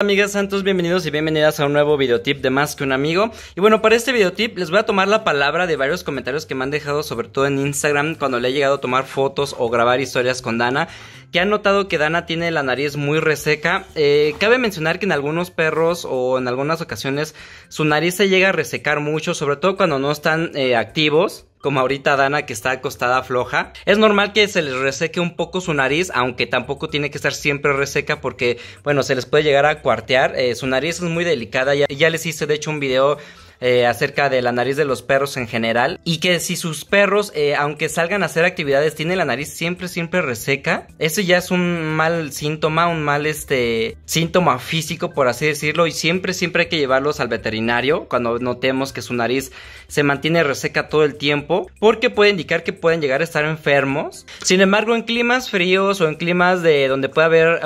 Amigas Santos, bienvenidos y bienvenidas a un nuevo videotip de Más que un amigo. Y bueno, para este videotip les voy a tomar la palabra de varios comentarios que me han dejado, sobre todo en Instagram, cuando le he llegado a tomar fotos o grabar historias con Dana, que han notado que Dana tiene la nariz muy reseca. Eh, cabe mencionar que en algunos perros o en algunas ocasiones su nariz se llega a resecar mucho, sobre todo cuando no están eh, activos como ahorita Dana que está acostada floja. Es normal que se les reseque un poco su nariz, aunque tampoco tiene que estar siempre reseca porque, bueno, se les puede llegar a cuartear. Eh, su nariz es muy delicada, y ya les hice de hecho un video eh, acerca de la nariz de los perros en general y que si sus perros, eh, aunque salgan a hacer actividades, tienen la nariz siempre, siempre reseca, eso ya es un mal síntoma, un mal este síntoma físico, por así decirlo, y siempre, siempre hay que llevarlos al veterinario cuando notemos que su nariz se mantiene reseca todo el tiempo, porque puede indicar que pueden llegar a estar enfermos. Sin embargo, en climas fríos o en climas de donde puede haber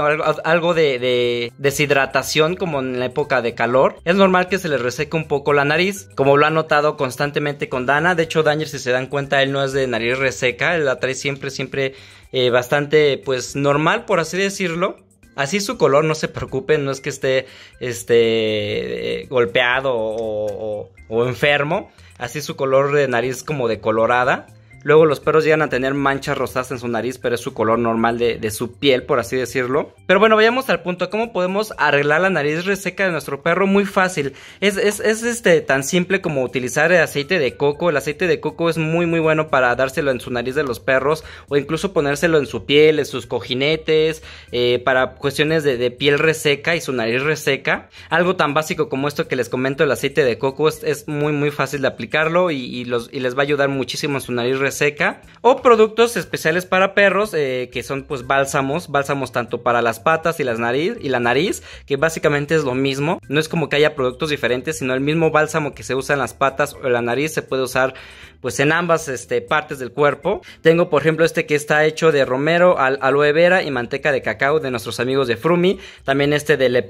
algo de, de deshidratación, como en la época de calor, es normal que se les reseque un poco la nariz como lo ha notado constantemente con Dana. De hecho, Daniel si se dan cuenta, él no es de nariz reseca. Él la trae siempre, siempre eh, bastante, pues, normal, por así decirlo. Así su color, no se preocupen, no es que esté este, eh, golpeado o, o enfermo. Así su color de nariz como de colorada. Luego los perros llegan a tener manchas rosadas en su nariz, pero es su color normal de, su piel, por así decirlo. Pero bueno, vayamos al punto. ¿Cómo podemos arreglar la nariz reseca de nuestro perro? Muy fácil. Es, este, tan simple como utilizar el aceite de coco. El aceite de coco es muy muy bueno para dárselo en su nariz de los perros o incluso ponérselo en su piel, en sus cojinetes, eh, para cuestiones de, piel reseca y su nariz reseca. Algo tan básico como esto que les comento, el aceite de coco es, muy muy fácil de aplicarlo y, y les va a ayudar muchísimo en su nariz reseca seca, o productos especiales para perros eh, que son pues bálsamos, bálsamos tanto para las patas y las nariz y la nariz, que básicamente es lo mismo, no es como que haya productos diferentes, sino el mismo bálsamo que se usa en las patas o en la nariz se puede usar pues en ambas este, partes del cuerpo. Tengo por ejemplo este que está hecho de romero, aloe vera y manteca de cacao de nuestros amigos de Frumi, también este de Le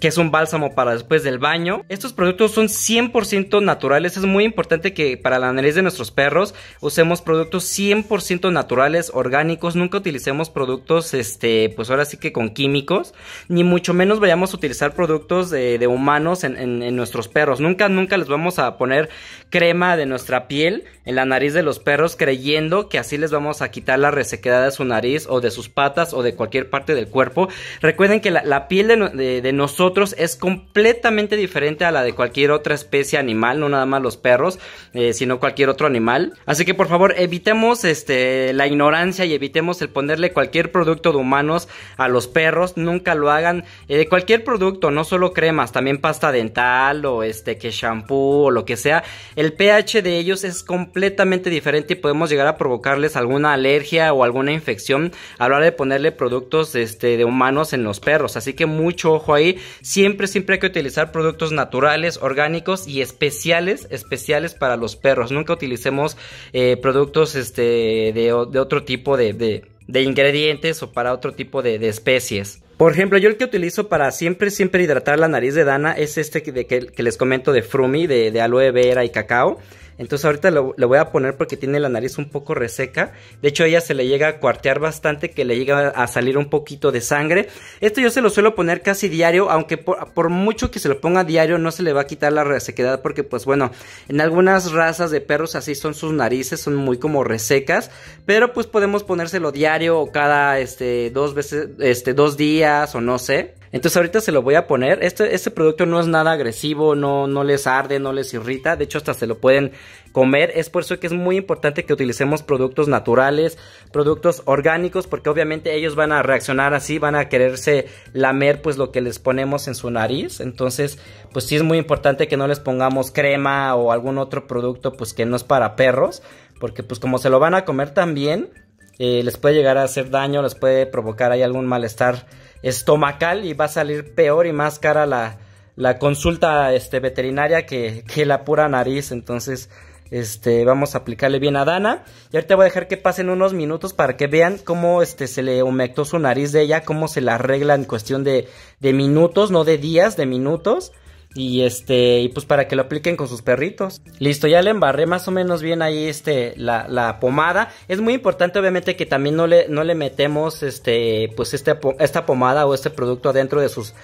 que es un bálsamo para después del baño. Estos productos son 100% naturales, es muy importante que para la nariz de nuestros perros usemos productos 100% naturales, orgánicos, nunca utilicemos productos, este, pues ahora sí que con químicos, ni mucho menos vayamos a utilizar productos de, humanos en, nuestros perros. Nunca, nunca les vamos a poner crema de nuestra piel en la nariz de los perros creyendo que así les vamos a quitar la resequedad de su nariz o de sus patas o de cualquier parte del cuerpo. Recuerden que la, piel de, nosotros es completamente diferente a la de cualquier otra especie animal, no nada más los perros, eh, sino cualquier otro animal. Así que por favor, evitemos este, la ignorancia y evitemos el ponerle cualquier producto de humanos a los perros. Nunca lo hagan. Eh, cualquier producto, no solo cremas, también pasta dental o este que shampoo o lo que sea. El pH de ellos es completamente diferente y podemos llegar a provocarles alguna alergia o alguna infección a la hora de ponerle productos este, de humanos en los perros. Así que mucho ojo ahí. Siempre, siempre hay que utilizar productos naturales, orgánicos y especiales, especiales para los perros. Nunca utilicemos productos eh, productos este, de, otro tipo de, ingredientes o para otro tipo de, especies. Por ejemplo, yo el que utilizo para siempre, siempre hidratar la nariz de Dana es este que, les comento de Frumi, de, de aloe vera y cacao. Entonces ahorita le voy a poner porque tiene la nariz un poco reseca. De hecho, a ella se le llega a cuartear bastante, que le llega a salir un poquito de sangre. Esto yo se lo suelo poner casi diario, aunque por, mucho que se lo ponga diario no se le va a quitar la resequedad porque pues bueno, en algunas razas de perros así son sus narices, son muy como resecas, pero pues podemos ponérselo diario o cada este, dos veces, este dos días o no sé. Entonces ahorita se lo voy a poner. Este, este producto no es nada agresivo, no, no les arde, no les irrita. De hecho, hasta se lo pueden comer. Es por eso que es muy importante que utilicemos productos naturales, productos orgánicos, porque obviamente ellos van a reaccionar así, van a quererse lamer pues lo que les ponemos en su nariz. Entonces, pues sí es muy importante que no les pongamos crema o algún otro producto pues que no es para perros, porque pues como se lo van a comer también, eh, les puede llegar a hacer daño, les puede provocar ahí algún malestar estomacal y va a salir peor y más cara la, consulta este, veterinaria que, la pura nariz. Entonces, este, vamos a aplicarle bien a Dana. Y ahorita voy a dejar que pasen unos minutos para que vean cómo este, se le humectó su nariz de ella, cómo se la arregla en cuestión de, de minutos, no de días, de minutos. Y este, y pues para que lo apliquen con sus perritos. Listo, ya le embarré más o menos bien ahí este, la, la pomada. Es muy importante obviamente que también no le, no le metemos este, pues este, esta pomada o este producto adentro de sus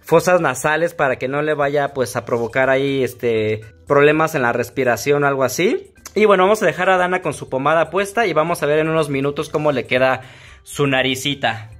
fosas nasales para que no le vaya pues a provocar ahí este, problemas en la respiración o algo así. Y bueno, vamos a dejar a Dana con su pomada puesta y vamos a ver en unos minutos cómo le queda su naricita.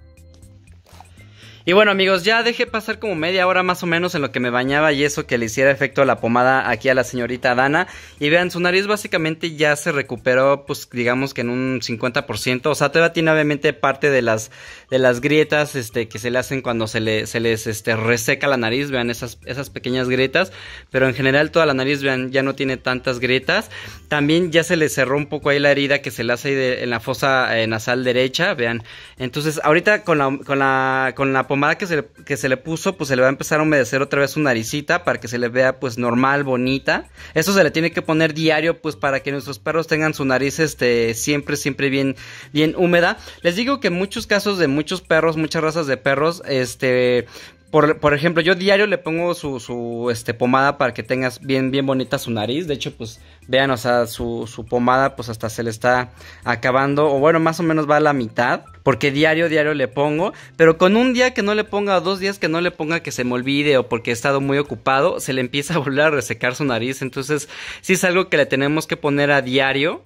Y bueno amigos, ya dejé pasar como media hora más o menos en lo que me bañaba y eso que le hiciera efecto la pomada aquí a la señorita Dana. Y vean, su nariz básicamente ya se recuperó, pues digamos que en un 50%. O sea, todavía tiene obviamente parte de las, de las grietas este, que se le hacen cuando se, se les este, reseca la nariz. Vean esas, esas pequeñas grietas. Pero en general toda la nariz, vean, ya no tiene tantas grietas. También ya se le cerró un poco ahí la herida que se le hace ahí en la fosa eh, nasal derecha. Vean. Entonces, ahorita con con la pomada pomada que se, que se le puso, pues se le va a empezar a humedecer otra vez su naricita para que se le vea pues normal, bonita. Eso se le tiene que poner diario pues para que nuestros perros tengan su nariz este siempre, siempre bien, bien húmeda. Les digo que en muchos casos de muchos perros, muchas razas de perros, este, por, ejemplo, yo diario le pongo su, su este, pomada para que tengas bien, bien bonita su nariz. De hecho, pues vean, o sea, su, su, pomada pues hasta se le está acabando. O bueno, más o menos va a la mitad. Porque diario, diario le pongo. Pero con un día que no le ponga o dos días que no le ponga que se me olvide o porque he estado muy ocupado, se le empieza a volver a resecar su nariz. Entonces, sí es algo que le tenemos que poner a diario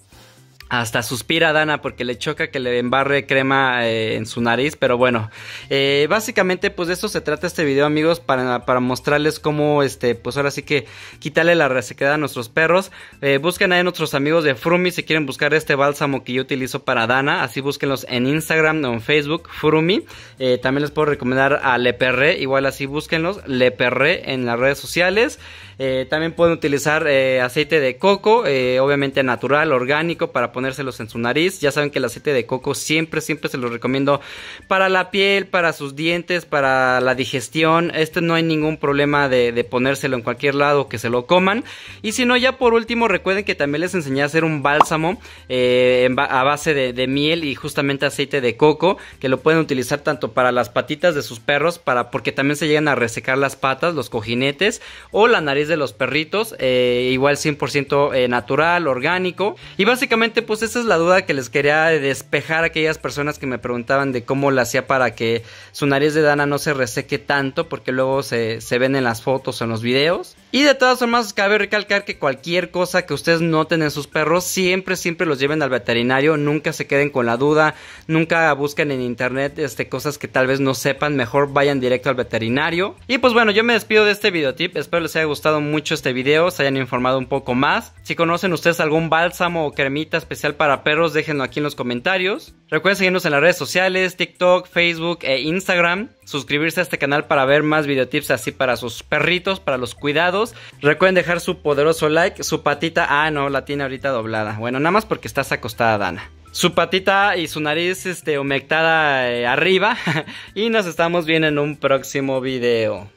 hasta suspira Dana porque le choca que le embarre crema eh, en su nariz, pero bueno. Eh, básicamente, pues de eso se trata este video, amigos, para, para, mostrarles cómo, este, pues ahora sí que quitarle la resequedad a nuestros perros. Eh, busquen ahí a nuestros amigos de Frumi si quieren buscar este bálsamo que yo utilizo para Dana. Así búsquenlos en Instagram o en Facebook, Frumi. también les puedo recomendar a Leperre. igual así búsquenlos, Leperre, en las redes sociales. Eh, también pueden utilizar eh, aceite de coco, eh, obviamente natural, orgánico, para ponérselos en su nariz. Ya saben que el aceite de coco siempre, siempre se los recomiendo para la piel, para sus dientes, para la digestión. Este no hay ningún problema de, ponérselo en cualquier lado que se lo coman. Y si no, ya por último, recuerden que también les enseñé a hacer un bálsamo a base de, miel y justamente aceite de coco, que lo pueden utilizar tanto para las patitas de sus perros, para, porque también se llegan a resecar las patas, los cojinetes o la nariz de los perritos, eh, igual 100% eh, natural, orgánico. Y básicamente pues esa es la duda que les quería despejar a aquellas personas que me preguntaban de cómo la hacía para que su nariz de Dana no se reseque tanto, porque luego se, se ven en las fotos o en los videos. Y de todas formas, cabe recalcar que cualquier cosa que ustedes noten en sus perros, siempre, siempre los lleven al veterinario, nunca se queden con la duda, nunca busquen en internet este, cosas que tal vez no sepan, mejor vayan directo al veterinario. Y pues bueno, yo me despido de este videotip, espero les haya gustado mucho este video, se hayan informado un poco más. Si conocen ustedes algún bálsamo o cremita especial para perros, déjenlo aquí en los comentarios. Recuerden seguirnos en las redes sociales, TikTok, Facebook e Instagram suscribirse a este canal para ver más videotips así para sus perritos, para los cuidados. Recuerden dejar su poderoso like, su patita, ah no, la tiene ahorita doblada. Bueno, nada más porque estás acostada, Dana. Su patita y su nariz este, humectada eh, arriba. y nos estamos viendo en un próximo video.